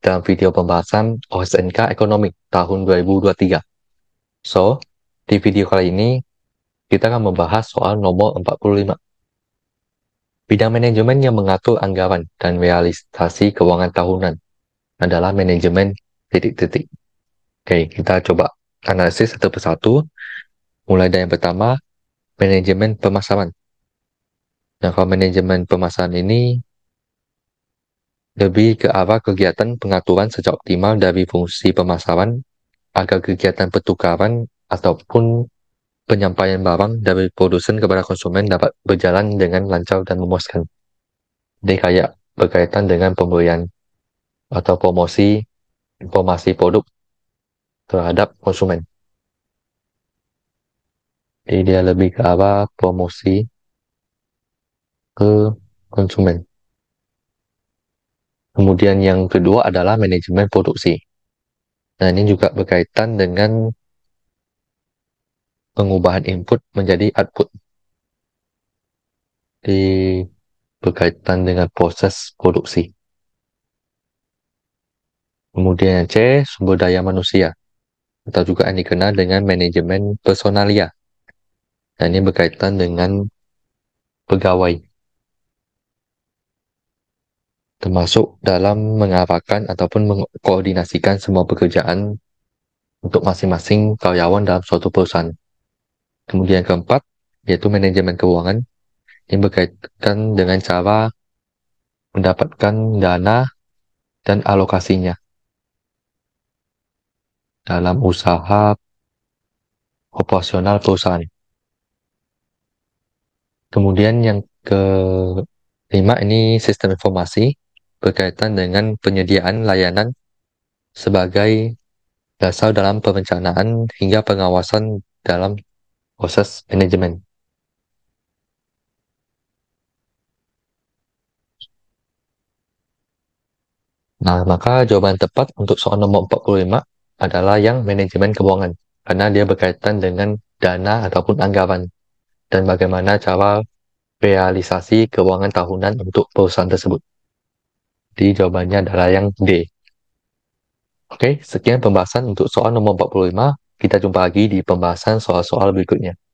dalam video pembahasan OSNK Ekonomi tahun 2023. So, di video kali ini, kita akan membahas soal nomor 45. Bidang manajemen yang mengatur anggaran dan realisasi keuangan tahunan adalah manajemen titik-titik. Oke, kita coba analisis satu persatu. Mulai dari yang pertama, manajemen pemasaran. Nah, kalau manajemen pemasaran ini lebih ke arah kegiatan pengaturan secara optimal dari fungsi pemasaran agar kegiatan pertukaran ataupun penyampaian barang dari produsen kepada konsumen dapat berjalan dengan lancar dan memuaskan. Jadi kayak berkaitan dengan pemberian atau promosi informasi produk terhadap konsumen. Jadi dia lebih ke arah promosi ke konsumen. Kemudian yang kedua adalah manajemen produksi. Nah, ini juga berkaitan dengan pengubahan input menjadi output. Di berkaitan dengan proses produksi. Kemudian C, sumber daya manusia atau juga yang dikenal dengan manajemen personalia. Nah, ini berkaitan dengan pegawai termasuk dalam mengarahkan ataupun mengkoordinasikan semua pekerjaan untuk masing-masing karyawan dalam suatu perusahaan. Kemudian keempat, yaitu manajemen keuangan yang berkaitan dengan cara mendapatkan dana dan alokasinya dalam usaha operasional perusahaan. Kemudian yang kelima ini sistem informasi berkaitan dengan penyediaan layanan sebagai dasar dalam perencanaan hingga pengawasan dalam proses manajemen. Nah, maka jawaban tepat untuk soal nomor 45 adalah yang manajemen keuangan, karena dia berkaitan dengan dana ataupun anggaran, dan bagaimana cara realisasi keuangan tahunan untuk perusahaan tersebut. Jadi jawabannya adalah yang D. Oke, sekian pembahasan untuk soal nomor 45. Kita jumpa lagi di pembahasan soal-soal berikutnya.